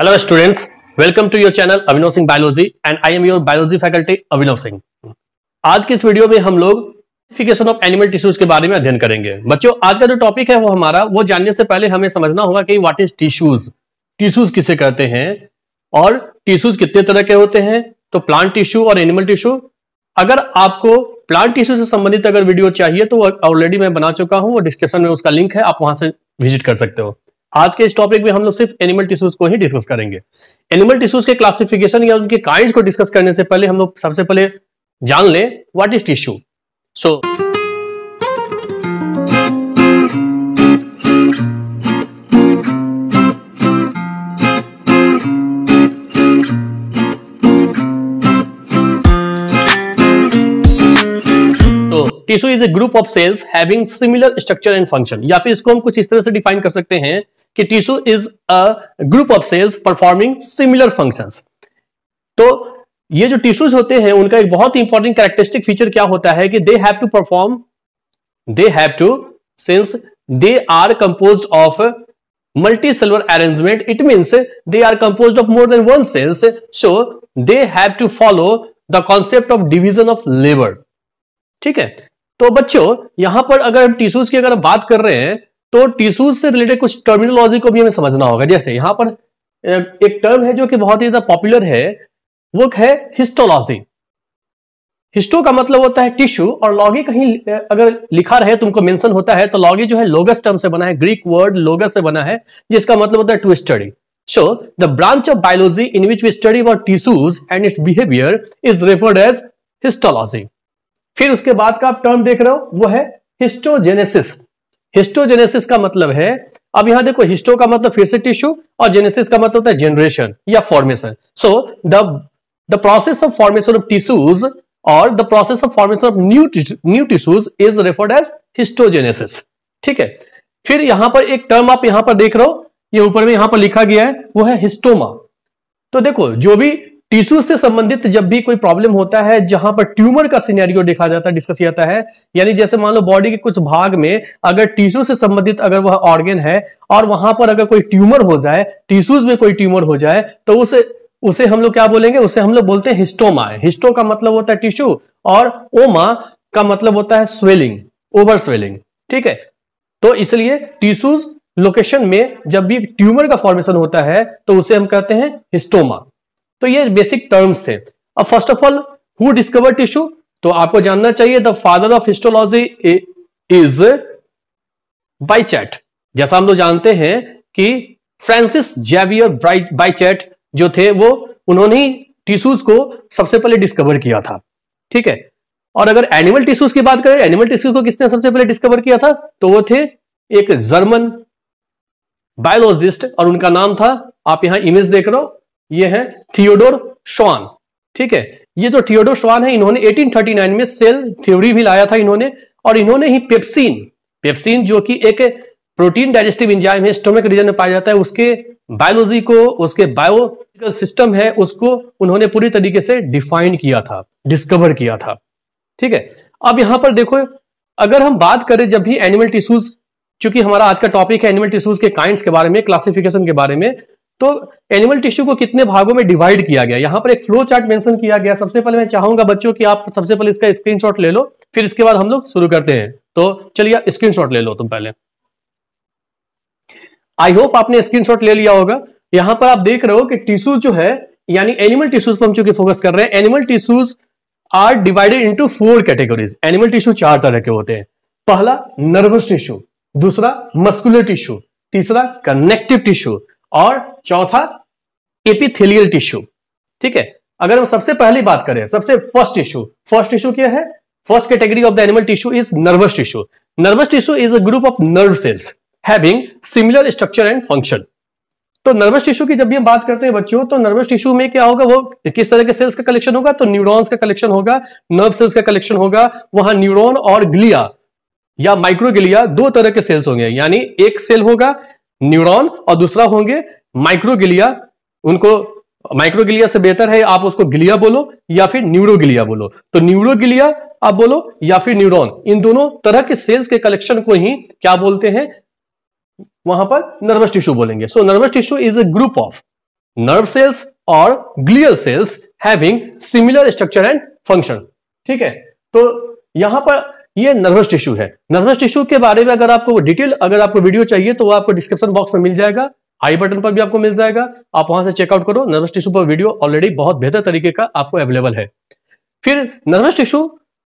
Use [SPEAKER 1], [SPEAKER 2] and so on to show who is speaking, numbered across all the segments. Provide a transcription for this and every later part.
[SPEAKER 1] hello students welcome to your channel Abhinav Singh biology and I am your biology faculty Abhinav Singh आज की इस video में हम लोग क्लासिफिकेशन ऑफ एनिमल टिश्यूज के बारे में अध्ययन करेंगे बच्चों आज का जो टॉपिक है वो हमारा वो जानने से पहले हमें समझना होगा कि व्हाट इज टिश्यूज टिश्यूज किसे कहते हैं और टिश्यूज कितने तरह के होते हैं तो प्लांट टिश्यू और एनिमल टिश्यू अगर आपको प्लांट टिश्यू से संबंधित अगर वीडियो चाहिए तो ऑलरेडी मैं बना चुका हूँ वो डिस्क्रिप्शन में उसका लिंक है आप वहां से विजिट कर सकते हो आज के इस टॉपिक में हम लोग सिर्फ एनिमल टिश्यूज को ही डिस्कस करेंगे एनिमल टिश्यूज के क्लासिफिकेशन या उनके काइंड को डिस्कस करने से पहले हम लोग सबसे पहले जान लें what is tissue so so, tissue is a group of cells having similar structure and function या फिर इसको हम कुछ इस तरह से डिफाइन कर सकते हैं कि tissue is a group of cells performing similar functions तो ये जो टिश्यूज होते हैं उनका एक बहुत ही इंपॉर्टेंट कैरेक्टरिस्टिक फीचर क्या होता है कि they have to perform they have to since they are compose of multi cellular arrangement it means they are compose of more than one cells so they have to follow the concept of division of labour ठीक है तो बच्चों यहां पर अगर हम tissues की अगर बात कर रहे हैं तो टिश्यूज से रिलेटेड कुछ टर्मिनोलॉजी को भी हमें समझना होगा जैसे यहां पर एक टर्म है जो कि बहुत ही ज्यादा पॉपुलर है वो है हिस्टोलॉजी हिस्टो का मतलब होता है टिश्यू और लॉगी कहीं अगर लिखा रहे तुमको मेंशन होता है तो लॉगी जो है लोगस टर्म से बना है ग्रीक वर्ड लोगस से बना है जिसका मतलब होता है to study so the branch of biology in which we study about tissues and its behaviour is referred as histology फिर उसके बाद का आप टर्म देख रहे हो वो है हिस्टोजेनेसिस हिस्टोजेनेसिस का मतलब है अब यहां देखो हिस्टो का मतलब फिर से टिश्यू और जेनेसिस का मतलब होता है जेनरेशन या formation so the the process of formation of tissues और the process of formation of new new tissues is referred as histogenesis ठीक है फिर यहां पर एक टर्म आप यहां पर देख रहे हो ये ऊपर में यहां पर लिखा गया है वो है हिस्टोमा तो देखो जो भी टिश्यू से संबंधित जब भी कोई प्रॉब्लम होता है जहां पर ट्यूमर का सिनेरियो देखा जाता है डिस्कस किया जाता है यानी जैसे मान लो बॉडी के कुछ भाग में अगर टिश्यू से संबंधित अगर वह ऑर्गेन है और वहां पर अगर कोई ट्यूमर हो जाए टिश्यूज में कोई ट्यूमर हो जाए तो उसे उसे हम लोग क्या बोलेंगे उसे हम लोग बोलते हैं हिस्टोमा हिस्टो का मतलब होता है टिश्यू और ओमा का मतलब होता है स्वेलिंग ओवर स्वेलिंग ठीक है तो इसलिए टिश्यूज लोकेशन में जब भी ट्यूमर का फॉर्मेशन होता है तो उसे हम कहते हैं हिस्टोमा तो ये बेसिक टर्म्स थे अब first of all who discover tissue तो आपको जानना चाहिए the father of histology is Bichat जैसा हम लोग जानते हैं कि फ्रांसिस जेवियर बाइचैट जो थे वो उन्होंने ही टिश्यूज को सबसे पहले डिस्कवर किया था ठीक है और अगर एनिमल टिश्यूज की बात करें एनिमल टिश्यूज को किसने सबसे पहले डिस्कवर किया था तो वो थे एक जर्मन बायोलॉजिस्ट और उनका नाम था आप यहां इमेज देख रहे हो ये है थियोडोर श्वान ठीक है ये जो थियोडोर श्वान है इन्होंने 1839 में सेल थ्योरी भी लाया था इन्होंने और इन्होंने ही पेप्सिन पेप्सिन जो कि एक प्रोटीन डाइजेस्टिव इंजाइम है स्टोमिक रीजन में पाया जाता है उसके बायोलॉजी को उसके बायोलॉजिकल सिस्टम है उसको उन्होंने पूरी तरीके से डिफाइन किया था डिस्कवर किया था ठीक है अब यहां पर देखो अगर हम बात करें जब भी एनिमल टिश्यूज क्योंकि हमारा आज का टॉपिक है एनिमल टिश्यूज के काइंड्स के बारे में क्लासिफिकेशन के बारे में तो एनिमल टिश्यू को कितने भागों में डिवाइड किया गया यहाँ पर एक फ्लो चार्ट मेंशन किया गया सबसे पहले मैं चाहूंगा बच्चों की आप सबसे पहले इसका स्क्रीनशॉट ले लो फिर इसके बाद हम लोग शुरू करते हैं तो चलिए स्क्रीनशॉट ले लो तुम पहले आई होप आपने स्क्रीनशॉट ले लिया होगा यहां पर आप देख रहे हो कि टिश्यू जो है यानी एनिमल टिश्यूज पर हम चूंकि फोकस कर रहे हैं animal tissues are divided into four categories animal tissue चार तरह के होते हैं पहला नर्वस टिश्यू दूसरा मस्कुलर टिश्यू तीसरा कनेक्टिव टिश्यू और चौथा एपिथेलियल टिश्यू ठीक है अगर हम सबसे पहली बात करें सबसे फर्स्ट टिश्यू फर्स्ट टिश्यू क्या है first category of the animal tissue is nervous tissue nervous tissue is a group of nerve cells having similar structure and function तो नर्वस टिश्यू की जब भी हम बात करते हैं बच्चों तो नर्वस टिश्यू में क्या होगा वो किस तरह के सेल्स का कलेक्शन होगा तो न्यूरॉन्स का कलेक्शन होगा नर्व सेल्स का कलेक्शन होगा वहां न्यूरॉन और ग्लिया या माइक्रोग्लिया दो तरह के सेल्स होंगे यानी एक सेल होगा न्यूरॉन और दूसरा होंगे माइक्रोगिलिया उनको माइक्रोगिलिया से बेहतर है आप उसको गिलिया बोलो या फिर न्यूरोगिलिया बोलो तो न्यूरोगिलिया आप बोलो या फिर न्यूरॉन इन दोनों तरह के सेल्स के कलेक्शन को ही क्या बोलते हैं वहां पर नर्वस टिश्यू बोलेंगे so nervous tissue is a group of nerve cells और glial cells having similar structure and function ठीक है तो यहां पर ये नर्वस टिश्यू है नर्वस टिश्यू के बारे में अगर आपको डिटेल अगर आपको वीडियो चाहिए तो वो आपको डिस्क्रिप्शन बॉक्स में मिल जाएगा आई बटन पर भी आपको मिल जाएगा आप वहां से चेकआउट करो नर्वस टिश्यू पर वीडियो ऑलरेडी बहुत बेहतर तरीके का आपको अवेलेबल है फिर नर्वस टिश्यू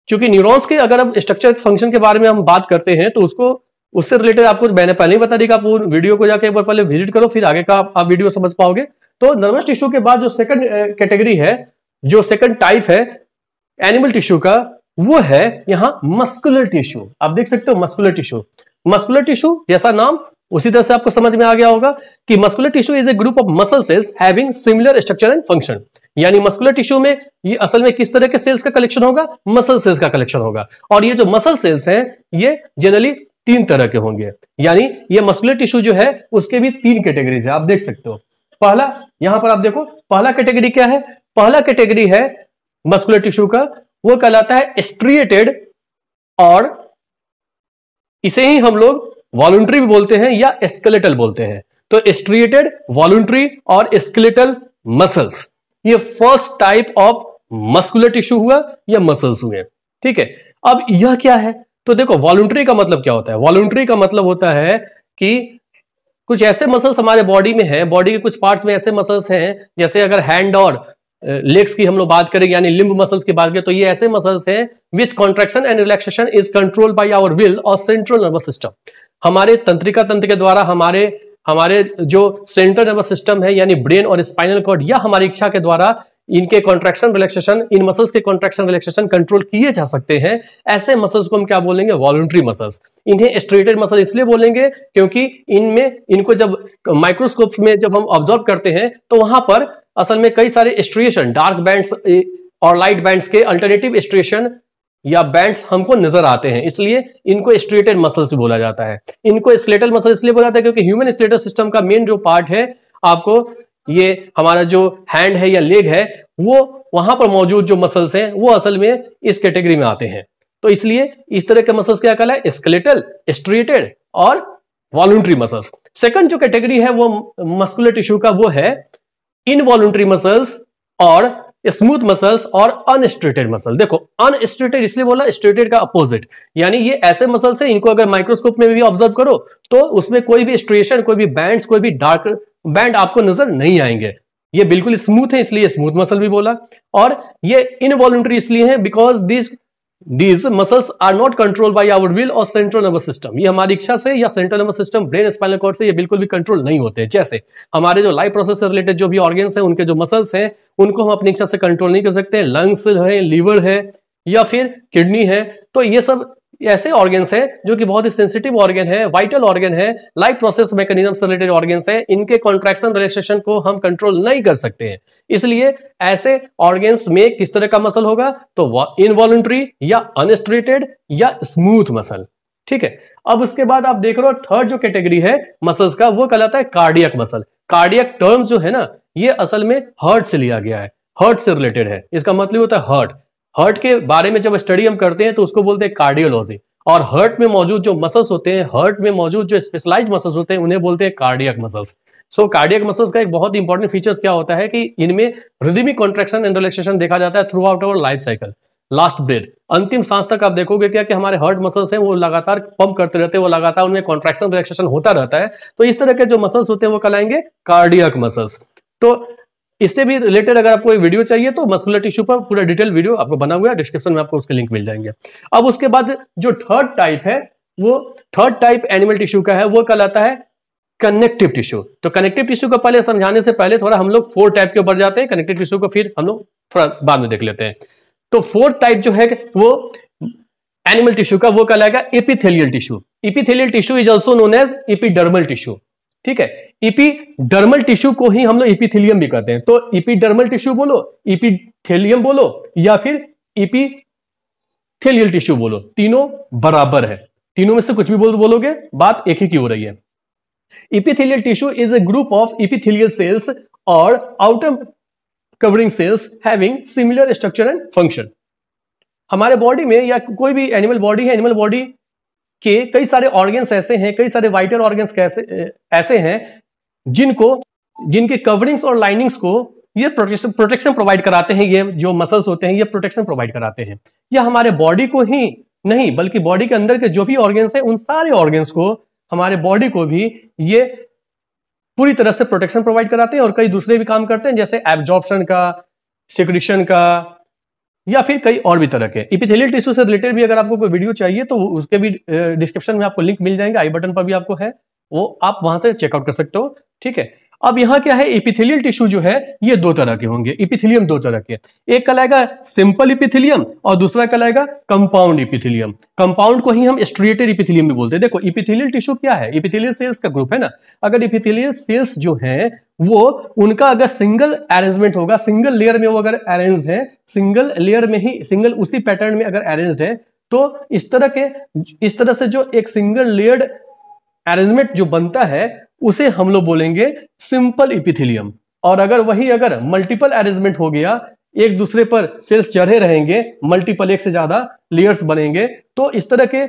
[SPEAKER 1] क्योंकि न्यूरॉन्स के अगर हम स्ट्रक्चर फंक्शन के बारे में हम बात करते हैं तो उसको उससे रिलेटेड आपको मैंने पहले ही बता दी आप वो वीडियो को जाके एक बार पहले विजिट करो फिर आगे का आप, आप वीडियो समझ पाओगे तो नर्वस टिश्यू के बाद जो सेकंड कैटेगरी है जो सेकंड टाइप है एनिमल टिश्यू का वो है यहां मस्कुलर टिश्यू आप देख सकते हो मस्कुलर टिश्यू मस्कुलर टिश्यू जैसा नाम उसी तरह से आपको समझ में आ गया होगा कि muscular tissue is a group of muscle cells having similar structure and function यानी मस्कुलर टिश्यू में ये असल में किस तरह के सेल्स का कलेक्शन होगा मसल सेल्स का कलेक्शन होगा और ये जो मसल सेल्स हैं ये जनरली तीन तरह के होंगे यानी ये मस्कुलर टिश्यू जो है उसके भी तीन कैटेगरीज है आप देख सकते हो पहला यहां पर आप देखो पहला कैटेगरी क्या है पहला कैटेगरी है मस्कुलर टिश्यू का वो कहलाता है स्ट्रिएटेड और इसे ही हम लोग वॉलंट्री भी बोलते हैं या स्केलेटल बोलते हैं तो स्ट्रिएटेड वॉलंट्री और स्केलेटल मसल्स ये first type of muscular tissue हुआ या मसल्स हुए ठीक है अब यह क्या है तो देखो वॉलंट्री का मतलब क्या होता है वॉलंट्री का मतलब होता है कि कुछ ऐसे मसल्स हमारे बॉडी में है बॉडी के कुछ पार्ट्स में ऐसे मसल्स हैं जैसे अगर हैंड और लेग्स की हम लोग बात करें यानी लिम्ब मसल्स की बात करें तो ये ऐसे मसल्स हैं which contraction and relaxation is control by our will और सेंट्रल नर्वस सिस्टम हमारे तंत्रिका तंत्र के द्वारा हमारे हमारे जो सेंट्रल नर्वस सिस्टम है यानी ब्रेन और स्पाइनल कॉर्ड या हमारी इच्छा के द्वारा इनके कॉन्ट्रेक्शन रिलैक्सेशन इन मसल्स के कॉन्ट्रेक्शन रिलैक्सेशन कंट्रोल किए जा सकते हैं ऐसे मसल्स को हम क्या बोलेंगे वॉलंट्री मसल्स इन्हें स्ट्रेटेड मसल इसलिए बोलेंगे क्योंकि इनमें इनको जब माइक्रोस्कोप में जब हम ऑब्जर्व करते हैं तो वहां पर असल में कई सारे स्ट्रिएशन डार्क बैंड्स और लाइट बैंड्स के अल्टरनेटिव स्ट्रिएशन या बैंड्स हमको नजर आते हैं इसलिए इनको स्ट्रिएटेड मसल्स बोला जाता है इनको स्लेटल मसल इसलिए बोला जाता है क्योंकि ह्यूमन स्लेटल सिस्टम का मेन जो पार्ट है आपको ये हमारा जो हैंड है या लेग है वो वहां पर मौजूद जो मसल्स हैं वो असल में इस कैटेगरी में आते हैं तो इसलिए इस तरह के मसल्स क्या कहला है स्केलेटल स्ट्रिएटेड और वॉलंट्री मसल्स सेकंड जो कैटेगरी है वो मस्कुलर टिश्यू का वो है इनवॉल्ट्री मसल्स और स्मूथ मसल्स और अनस्ट्रेटेड मसल देखो अनस्ट्रेटेड इसलिए बोला स्ट्रेटेड का अपोजिट यानी ये ऐसे मसल्स है इनको अगर माइक्रोस्कोप में भी ऑब्जर्व करो तो उसमें कोई भी स्ट्रेशन कोई भी बैंड कोई भी डार्क बैंड आपको नजर नहीं आएंगे ये बिल्कुल स्मूथ है इसलिए स्मूथ मसल भी बोला और ये इनवॉल्ट्री इसलिए है because this these muscles are not control by our will और सेंट्रल नर्वस सिस्टम ये हमारी इच्छा से या central nervous system brain spinal cord से ये बिल्कुल भी कंट्रोल नहीं होते जैसे हमारे जो लाइफ प्रोसेस से रिलेटेड जो भी ऑर्गेन्स हैं उनके जो मसल्स हैं उनको हम अपनी इच्छा से कंट्रोल नहीं कर सकते लंग्स है लीवर है या फिर किडनी है तो ये सब ये ऐसे ऑर्गेन्स हैं जो कि बहुत ही सेंसिटिव ऑर्गेन है वाइटल ऑर्गेन है लाइफ प्रोसेस मैकेनिज्म से रिलेटेड ऑर्गेन्स हैं इनके कॉन्ट्रैक्शन रिलेशन को हम कंट्रोल नहीं कर सकते हैं इसलिए ऐसे ऑर्गेन्स में किस तरह का मसल होगा तो इनवॉलेंट्री या अनस्ट्रेटेड या स्मूथ मसल ठीक है अब उसके बाद आप देख रहे हो थर्ड जो कैटेगरी है मसल्स का वो कहलाता है कार्डियक मसल कार्डियक टर्म जो है ना ये असल में हर्ट से लिया गया है हर्ट से रिलेटेड है इसका मतलब होता है हर्ट हर्ट के बारे में जब स्टडी हम करते हैं तो उसको बोलते हैं कार्डियोलॉजी और हर्ट में मौजूद जो मसल्स होते हैं हर्ट में मौजूद जो स्पेशलाइज मसल्स होते हैं उन्हें बोलते हैं cardiac muscles so cardiac muscles का एक बहुत इंपॉर्टेंट फीचर्स क्या होता है कि इनमें रिदिमिक कॉन्ट्रेक्शन एंड रिलेक्सेशन देखा जाता है throughout our life cycle last breath अंतिम सांस तक आप देखोगे क्या कि हमारे हर्ट मसल्स हैं वो लगातार पंप करते रहते हैं वो लगातार उनमें कॉन्ट्रेक्शन रिलेक्सेशन होता रहता है तो इस तरह के जो मसल्स होते हैं वो कहलाएंगे कार्डियक मसल्स तो इससे भी रिलेटेड अगर आपको वीडियो चाहिए तो मसलर टिश्यू पर पूरा डिटेल वीडियो आपको बना हुआ है डिस्क्रिप्शन में आपको उसके लिंक मिल जाएंगे अब उसके बाद जो थर्ड टाइप है वो थर्ड टाइप एनिमल टिश्यू का है वो कहलाता है कनेक्टिव टिश्यू तो कनेक्टिव टिश्यू को पहले समझाने से पहले थोड़ा हम लोग फोर टाइप के ऊपर जाते हैं कनेक्टिव टिश्यू को फिर हम लोग थोड़ा बाद में देख लेते हैं तो फोर्थ टाइप जो है वो एनिमल टिश्यू का वो कहलाएगा epithelial tissue epithelial tissue is also known as epidermal tissue ठीक है डर्मल टिश्यू को ही हम लोग इपीथिलियम भी कहते हैं तो डर्मल टिश्यू बोलो इपीथेलियम बोलो या फिर थेलियल टिश्यू बोलो तीनों बराबर है तीनों में से कुछ भी बोल बोलोगे बात एक ही की हो रही है epithelial tissue is a group of epithelial cells और outer covering cells having similar structure and function हमारे बॉडी में या कोई भी एनिमल बॉडी है एनिमल बॉडी के कई सारे ऑर्गेन्स ऐसे हैं कई सारे वाइटल ऑर्गेन्स कैसे ऐसे हैं जिनको जिनके कवरिंग्स और लाइनिंग्स को ये प्रोटेक्शन प्रोटेक्शन प्रोवाइड कराते हैं ये जो मसल्स होते हैं ये प्रोटेक्शन प्रोवाइड कराते हैं यह हमारे बॉडी को ही नहीं बल्कि बॉडी के अंदर के जो भी ऑर्गेन्स हैं उन सारे ऑर्गेन्स को हमारे बॉडी को भी ये पूरी तरह से प्रोटेक्शन प्रोवाइड कराते हैं और कई दूसरे भी काम करते हैं जैसे एब्जॉर्प्शन का सिक्रिशन का या फिर कई और भी तरह के इपिथेलियल टिश्यू से रिलेटेड भी अगर आपको कोई वीडियो चाहिए तो उसके भी डिस्क्रिप्शन में आपको लिंक मिल जाएंगे आई बटन पर भी आपको है वो आप वहां से चेकआउट कर सकते हो ठीक है अब यहाँ क्या है इपिथिलियल टिश्यू जो है ये दो तरह के होंगे इपिथिलियम दो तरह के एक कहलाएगा सिंपल इपिथिलियम और दूसरा कहलाएगा कंपाउंड इपिथिलियम कंपाउंड को ही हम स्ट्रिएटेड इपिथिलियम भी बोलते हैं देखो इपिथिलियल टिश्यू क्या है इपिथिलियल सेल्स का ग्रुप है ना अगर इपिथिलियल सेल्स जो है वो उनका अगर सिंगल अरेंजमेंट होगा सिंगल लेयर में वो अगर अरेंज है सिंगल लेयर में ही सिंगल उसी पैटर्न में अगर अरेंज है तो इस तरह के इस तरह से जो एक सिंगल लेयर्ड अरेंजमेंट जो बनता है उसे हम लोग बोलेंगे सिंपल इपिथिलियम और अगर वही अगर मल्टीपल अरेंजमेंट हो गया एक दूसरे पर सेल्स चढ़े रहेंगे मल्टीपल एक से ज्यादा लेयर्स बनेंगे तो इस तरह के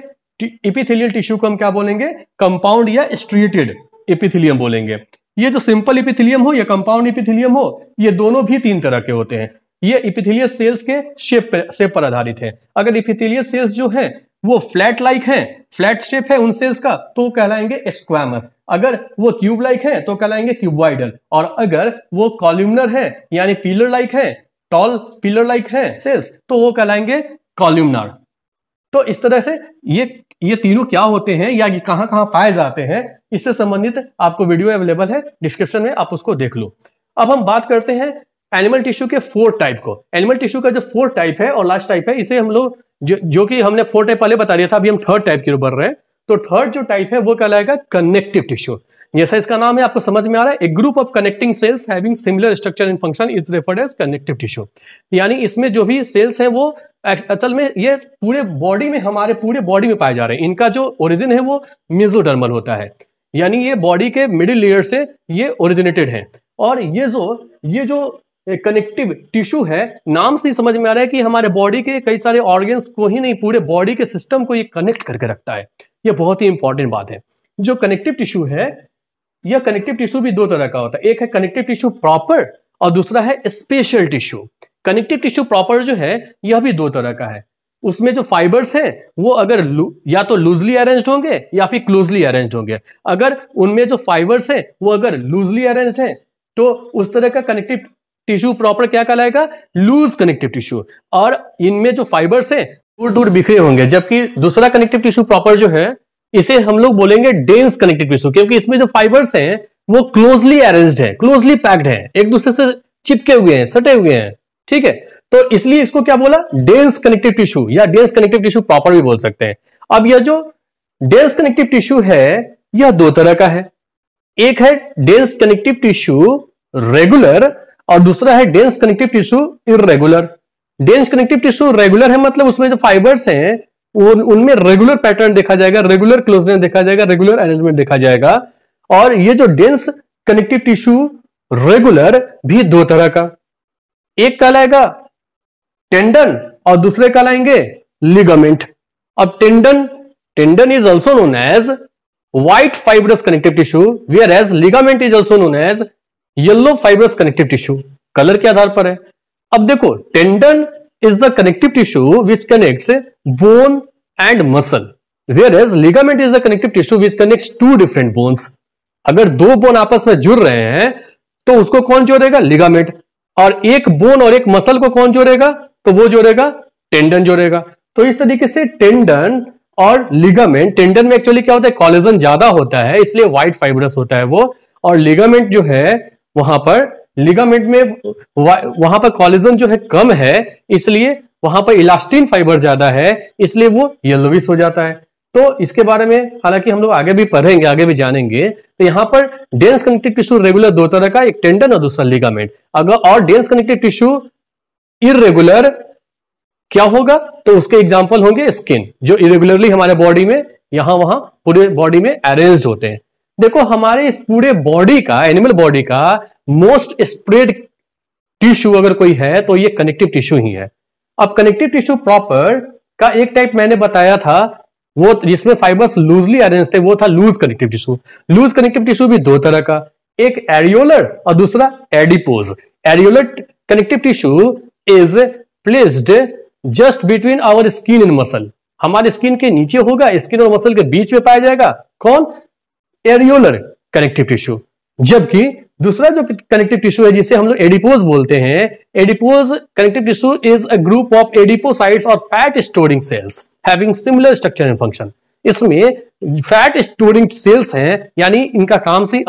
[SPEAKER 1] इपिथिलियल टिश्यू को हम क्या बोलेंगे कंपाउंड या स्ट्रीटेड इपिथिलियम बोलेंगे ये जो सिंपल इपिथिलियम हो या कंपाउंड इपिथिलियम हो ये दोनों भी तीन तरह के होते हैं ये इपिथिलियस सेल्स के शेप पर शेप पर आधारित है अगर इपिथिलियस सेल्स जो है वो फ्लैट लाइक है फ्लैट शेप है उन सेल्स का तो कहलाएंगे स्क्वामस अगर वो क्यूब लाइक है तो कहलाएंगे क्यूबाइडल और अगर वो कॉल्यूमनर है यानी पिलर लाइक है टॉल पिलर लाइक है सेल्स तो वो कहलाएंगे कॉल्यूमनर तो इस तरह से ये ये तीनों क्या होते हैं या ये कहाँ कहाँ पाए जाते हैं इससे संबंधित आपको वीडियो अवेलेबल है डिस्क्रिप्शन में आप उसको देख लो अब हम बात करते हैं एनिमल टिश्यू के फोर टाइप को एनिमल टिश्यू का जो फोर टाइप है और लास्ट टाइप है इसे हम लोग जो जो कि हमने फोर टाइप पहले बता दिया था अभी हम थर्ड टाइप की ओर बढ़ रहे हैं तो थर्ड जो टाइप है वो कहलाएगा कनेक्टिव टिश्यू जैसा इसका नाम है आपको समझ में आ रहा है a group of connecting cells having similar structure in function is referred as connective tissue यानी इसमें जो भी सेल्स हैं वो असल में ये पूरे बॉडी में हमारे पूरे बॉडी में पाए जा रहे हैं इनका जो ओरिजिन है वो मिजोडर्मल होता है यानी ये बॉडी के मिडिल लेयर से ये ओरिजिनेटेड है और ये जो ये जो कनेक्टिव टिश्यू है नाम से ही समझ में आ रहा है कि हमारे बॉडी के कई सारे ऑर्गेन्स को ही नहीं पूरे बॉडी के सिस्टम को ये कनेक्ट करके रखता है ये बहुत ही इंपॉर्टेंट बात है जो कनेक्टिव टिश्यू है यह कनेक्टिव टिश्यू भी दो तरह का होता है एक है कनेक्टिव टिश्यू प्रॉपर और दूसरा है special tissue connective tissue proper जो है यह भी दो तरह का है उसमें जो फाइबर्स हैं वो अगर या तो लूजली अरेंज्ड होंगे या फिर क्लोजली अरेंज्ड होंगे अगर उनमें जो फाइबर्स हैं वो अगर लूजली अरेंज्ड हैं तो उस तरह का कनेक्टिव टिश्यू प्रॉपर क्या कहलाएगा लूज कनेक्टिव टिश्यू और इनमें जो फाइबर्स है दूर दूर बिखरे होंगे जबकि दूसरा कनेक्टिव टिश्यू प्रॉपर जो है इसे हम लोग बोलेंगे डेंस कनेक्टिव टिश्यू क्योंकि इसमें जो फाइबर्स है वो क्लोजली अरेन्ज है क्लोजली पैक्ड है एक दूसरे से चिपके हुए हैं सटे हुए हैं ठीक है तो इसलिए इसको क्या बोला डेंस कनेक्टिव टिश्यू या डेंस कनेक्टिव टिश्यू प्रॉपर भी बोल सकते हैं अब यह जो डेंस कनेक्टिव टिश्यू है यह दो तरह का है एक है डेंस कनेक्टिव टिश्यू रेगुलर और दूसरा है dense connective tissue irregular dense connective tissue regular है मतलब उसमें जो फाइबर्स हैं वो उनमें रेगुलर पैटर्न देखा जाएगा रेगुलर क्लोजनेस देखा जाएगा रेगुलर अरेंजमेंट देखा जाएगा और ये जो डेंस कनेक्टिव टिश्यू रेगुलर भी दो तरह का एक कहलाएगा टेंडन और दूसरे कहलाएंगे लिगामेंट अब tendon tendon is also known as fibrous connective tissue tissue as ligament is also known as yellow fibrous connective tissue colour के आधार पर है अब देखो tendon is the connective tissue which connect bone and muscle whereas ligament is the connective tissue which connect two different bones अगर दो bone आपस में जुड़ रहे हैं तो उसको कौन जोड़ेगा लिगामेंट और एक बोन और एक मसल को कौन जोड़ेगा तो वो जोड़ेगा टेंडन जोड़ेगा तो इस तरीके से टेंडन और लिगामेंट टेंडन में एक्चुअली क्या होता है कॉलेजन ज्यादा होता है इसलिए व्हाइट फाइबरस होता है वो और लिगामेंट जो है वहां पर लिगामेंट में वहां पर कॉलेजन जो है कम है इसलिए वहां पर इलास्टिन फाइबर ज्यादा है इसलिए वो येलोविश हो जाता है तो इसके बारे में हालांकि हम लोग आगे भी पढ़ेंगे आगे भी जानेंगे तो यहाँ पर डेंस कनेक्टिव टिश्यू रेगुलर दो तरह का एक टेंडन और दूसरा लिगामेंट अगर और डेंस कनेक्टिव टिश्यू इरेगुलर क्या होगा तो उसके एग्जाम्पल होंगे स्किन जो इरेगुलरली हमारे बॉडी में यहां वहां पूरे बॉडी में अरेन्ज होते हैं देखो हमारे इस पूरे बॉडी का एनिमल बॉडी का मोस्ट स्प्रेड टिश्यू अगर कोई है तो ये कनेक्टिव टिश्यू ही है अब कनेक्टिव टिश्यू प्रॉपर का एक टाइप मैंने बताया था वो जिसमें फाइबर्स लूजली अरेंज थे वो था loose connective tissue loose connective tissue भी दो तरह का एक एरियोलर और दूसरा adipose areolar connective tissue is placed just between our skin and muscle हमारे स्किन के नीचे होगा स्किन और मसल के बीच में पाया जाएगा कौन एरियोलर कनेक्टिव टिश्यू जबकि दूसरा जो कनेक्टिव टिश्यू है जिसे हम लोग एडिपोज बोलते हैं adipose connective tissue is a group of adipocytes और fat storing cells having similar structure and function इसमें फैट स्टोरिंग सेल्स हैं यानी इनका काम से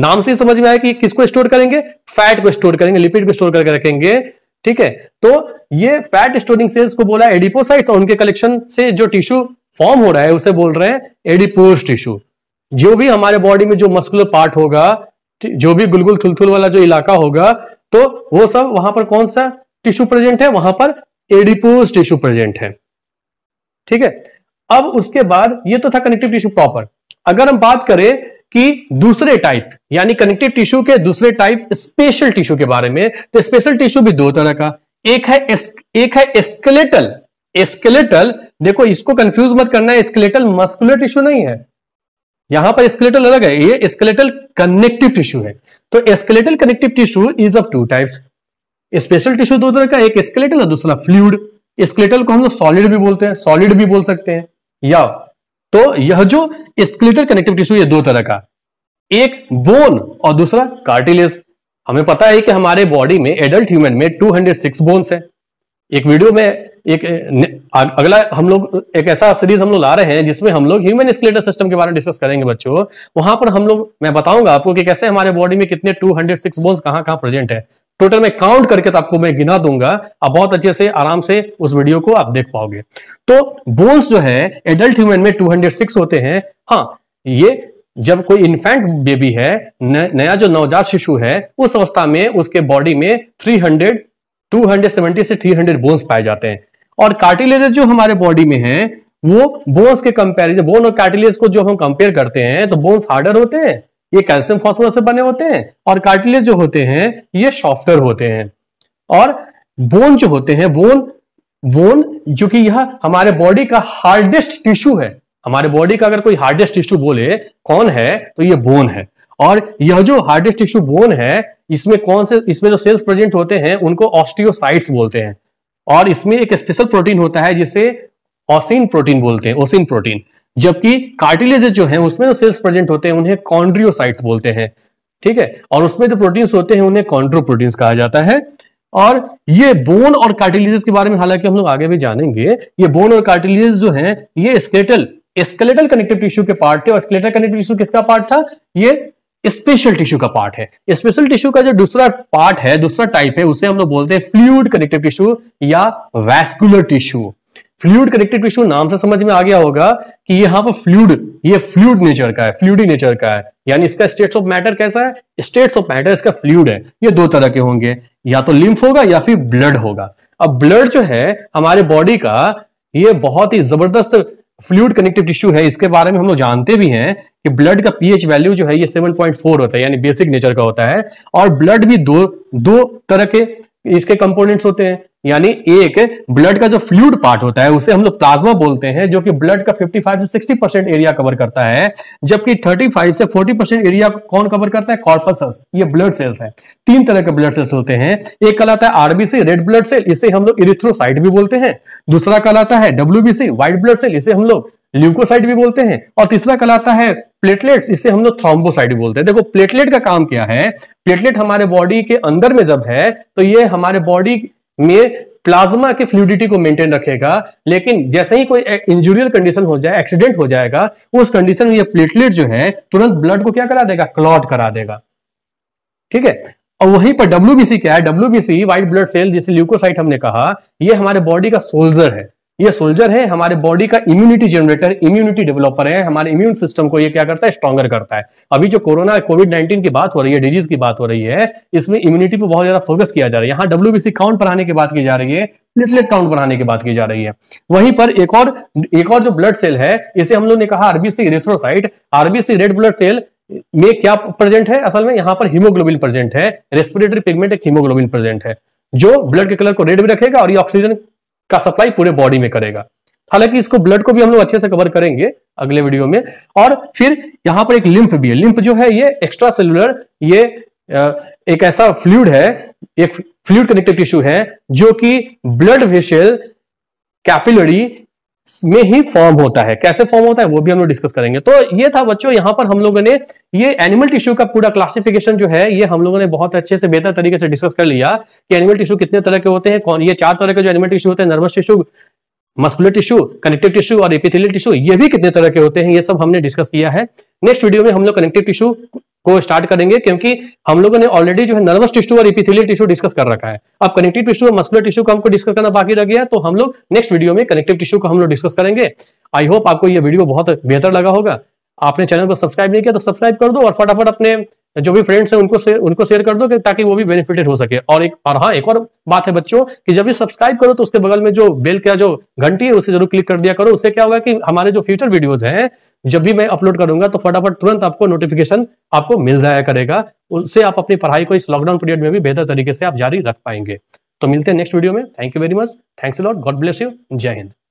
[SPEAKER 1] नाम से समझ में आया कि किसको स्टोर करेंगे फैट को स्टोर करेंगे लिपिड को स्टोर करके रखेंगे ठीक है तो ये फैट स्टोरिंग सेल्स को बोला एडिपोसाइट्स और उनके कलेक्शन से जो टिश्यू फॉर्म हो रहा है उसे बोल रहे हैं एडिपोज टिश्यू जो भी हमारे बॉडी में जो मस्कुलर पार्ट होगा जो भी गुलगुल थुलथुल वाला जो इलाका होगा तो वो सब वहां पर कौन सा टिश्यू प्रेजेंट है वहां पर एडिपोज टिश्यू प्रेजेंट है ठीक है अब उसके बाद ये तो था कनेक्टिव टिश्यू प्रॉपर अगर हम बात करें कि दूसरे टाइप यानी कनेक्टिव टिश्यू के दूसरे टाइप स्पेशल टिश्यू के बारे में तो स्पेशल टिश्यू भी दो तरह का एक है एक है एस्केलेटल एस्केलेटल देखो इसको कंफ्यूज मत करना है स्केलेटल मस्कुलर टिश्यू नहीं है यहां पर स्केलेटल अलग है ये स्केलेटल कनेक्टिव टिश्यू है तो skeletal connective tissue is of two types special tissue दो तरह का एक स्केलेटल और दूसरा फ्लूड स्केलेटल को हम लोग सॉलिड भी बोलते हैं सॉलिड भी बोल सकते हैं या तो यह जो स्केलेटल कनेक्टिव टिश्यू ये दो तरह का एक बोन और दूसरा कार्टिलेज हमें पता है कि हमारे बॉडी में एडल्ट ह्यूमन में 206 बोन्स हैं एक वीडियो में एक अगला हम लोग एक ऐसा सीरीज हम लोग ला रहे हैं जिसमें हम लोग ह्यूमन स्केलेटर सिस्टम के बारे में डिस्कस करेंगे बच्चों वहां पर हम लोग मैं बताऊंगा आपको कि कैसे हमारे बॉडी में कितने 206 बोन्स कहाँ कहाँ प्रेजेंट है टोटल में काउंट करके तो आपको मैं गिना दूंगा आप बहुत अच्छे से आराम से उस वीडियो को आप देख पाओगे तो बोन्स जो है एडल्ट ह्यूमन में टू होते हैं हाँ ये जब कोई इन्फेंट बेबी है न, नया जो नवजात शिशु है उस अवस्था में उसके बॉडी में थ्री 270 से 300 बोन्स पाए जाते हैं और कार्टिलेजेस जो हमारे बॉडी में है वो बोन्स के कंपेरिजन बोन और कार्टिलेज को जो हम कंपेयर करते हैं तो बोन्स हार्डर होते हैं ये कैल्शियम फॉस्फोरस से बने होते हैं और कार्टिलेज जो होते हैं ये सॉफ्टर होते हैं और बोन जो होते हैं बोन बोन जो कि यह हमारे बॉडी का हार्डेस्ट टिश्यू है हमारे बॉडी का अगर कोई हार्डेस्ट टिश्यू बोले कौन है तो ये बोन है और यह जो हार्डेस्ट टिश्यू बोन है इसमें कौन से इसमें जो सेल्स प्रेजेंट होते हैं उनको ऑस्टियोसाइट्स बोलते हैं और इसमें एक स्पेशल प्रोटीन होता है जिसे ओसिन प्रोटीन बोलते हैं ओसिन प्रोटीन जबकि कार्टिलेज जो है उसमें जो सेल्स प्रेजेंट होते हैं उन्हें कॉन्ड्रियोसाइट्स बोलते हैं ठीक है और उसमें जो प्रोटीन्स होते हैं उन्हें कॉन्ड्रो प्रोटीन्स कहा जाता है और ये बोन और कार्टिलेजेस के बारे में हालांकि हम लोग आगे भी जानेंगे ये बोन और कार्टिलेजेस जो हैं ये स्केटल स्केलेटल कनेक्टिव टिश्यू के पार्ट थे और स्केलेटल कनेक्टिव टिश्यू किसका पार्ट था ये स्पेशल टिश्यू का पार्ट है स्पेशल टिश्यू का जो दूसरा पार्ट है दूसरा टाइप है उसे हम लोग बोलते हैं फ्लूड कनेक्टिव टिश्यू या vascular tissue fluid connective tissue नाम से समझ में आ गया होगा कि यहाँ पर फ्लूड ये फ्लूड नेचर का है फ्लूडी नेचर का है यानी इसका स्टेट्स ऑफ मैटर कैसा है स्टेट्स ऑफ मैटर इसका फ्लूड है ये दो तरह के होंगे या तो लिम्फ होगा या फिर ब्लड होगा अब ब्लड जो है हमारे बॉडी का ये बहुत ही जबरदस्त फ्लूड कनेक्टिव टिश्यू है इसके बारे में हम लोग जानते भी हैं कि ब्लड का पीएच वैल्यू जो है ये 7.4 होता है यानी बेसिक नेचर का होता है और ब्लड भी दो दो तरह के इसके कंपोनेंट्स होते हैं यानी एक ब्लड का जो फ्लूड पार्ट होता है उसे हम लोग प्लाज्मा बोलते हैं जो कि ब्लड का 55 से 60 परसेंट एरिया कवर करता है जबकि 35 से 40 परसेंट एरिया कौन कवर करता है कॉर्पस ये ब्लड सेल्स है तीन तरह के ब्लड सेल्स होते हैं एक कहलाता है आरबीसी रेड ब्लड सेल इसे हम लोग इरिथ्रोसाइट भी बोलते हैं दूसरा कहलाता है डब्ल्यूबीसी व्हाइट ब्लड सेल इसे हम लोग ल्यूकोसाइट भी बोलते हैं और तीसरा कहलाता है प्लेटलेट्स इसे हम लोग थ्रोम्बोसाइड बोलते हैं देखो प्लेटलेट का काम क्या है प्लेटलेट हमारे बॉडी के अंदर में जब है तो ये हमारे बॉडी में प्लाज्मा की फ्लूडिटी को मेंटेन रखेगा लेकिन जैसे ही कोई इंजुरियल कंडीशन हो जाए एक्सीडेंट हो जाएगा उस कंडीशन में ये प्लेटलेट जो है तुरंत ब्लड को क्या करा देगा क्लॉट करा देगा ठीक है और वहीं पर डब्ल्यू क्या है डब्ल्यू व्हाइट ब्लड सेल जिसे ल्यूकोसाइट हमने कहा यह हमारे बॉडी का सोल्जर है ये सोल्जर है हमारे बॉडी का इम्यूनिटी जनरेटर इम्यूनिटी डेवलपर है हमारे इम्यून सिस्टम को ये क्या करता है स्ट्रॉगर करता है अभी जो कोरोना कोविड नाइन्टीन की बात हो रही है डिजीज की बात हो रही है इसमें इम्यूनिटी पर बहुत ज्यादा फोकस किया जा रहा है यहाँ डब्ल्यू काउंट बढ़ाने की बात की जा रही है प्लेटलेट काउंट बढ़ाने की बात की जा रही है वहीं पर एक और एक और जो ब्लड सेल है इसे हम लोग ने कहा RBC erythrocyte RBC red blood cell में क्या प्रेजेंट है असल में यहाँ पर हीमोग्लोबिन प्रेजेंट है रेस्पिरेटरी पिगमेंट एक हीमोग्लोबिन प्रेजेंट है जो ब्लड के कलर को रेड भी रखेगा और ये ऑक्सीजन का सप्लाई पूरे बॉडी में करेगा हालांकि इसको ब्लड को भी हम लोग अच्छे से कवर करेंगे अगले वीडियो में और फिर यहाँ पर एक लिंप भी है लिंप जो है ये एक्स्ट्रा सेलुलर ये एक ऐसा फ्लूड है एक फ्लूड कनेक्टिव टिश्यू है जो कि ब्लड वेसल कैपिलरी में ही फॉर्म होता है कैसे फॉर्म होता है वो भी हम लोग डिस्कस करेंगे तो ये था बच्चों यहाँ पर हम लोगों ने ये एनिमल टिश्यू का पूरा क्लासिफिकेशन जो है ये हम लोगों ने बहुत अच्छे से बेहतर तरीके से डिस्कस कर लिया कि एनिमल टिश्यू कितने तरह के होते हैं कौन ये चार तरह के जो एनिमल टिश्यू होते हैं nervous tissue muscular tissue connective tissue और एपिथिलियल टिश्यू ये भी कितने तरह के होते हैं ये सब हमने डिस्कस किया है नेक्स्ट वीडियो में हम लोग कनेक्टिव टिश्यू को स्टार्ट करेंगे क्योंकि हम लोगों ने ऑलरेडी जो है नर्वस टिश्यू और इपिथेलियल टिश्यू डिस्कस कर रखा है अब कनेक्टिव टिश्यू और मस्कुलर टिश्यू को हमको डिस्कस करना बाकी रह गया तो हम लोग नेक्स्ट वीडियो में कनेक्टिव टिश्यू को हम लोग डिस्कस करेंगे आई होप आपको यह वीडियो बहुत बेहतर लगा होगा आपने चैनल को सब्सक्राइब नहीं किया तो सब्सक्राइब कर दो और फटाफट अपने जो भी फ्रेंड्स हैं उनको शेयर उनको शेयर कर दो ताकि वो भी बेनिफिटेड हो सके और एक और हाँ एक और बात है बच्चों कि जब भी सब्सक्राइब करो तो उसके बगल में जो बेल का जो घंटी है उसे जरूर क्लिक कर दिया करो उससे क्या होगा कि हमारे जो फ्यूचर वीडियोज हैं जब भी मैं अपलोड करूंगा तो फटाफट तुरंत आपको नोटिफिकेशन आपको मिल जाया करेगा उससे आप अपनी पढ़ाई को इस लॉकडाउन पीरियड में भी बेहतर तरीके से आप जारी रख पाएंगे तो मिलते हैं नेक्स्ट वीडियो में thank you very much thanks lot God bless you जय हिंद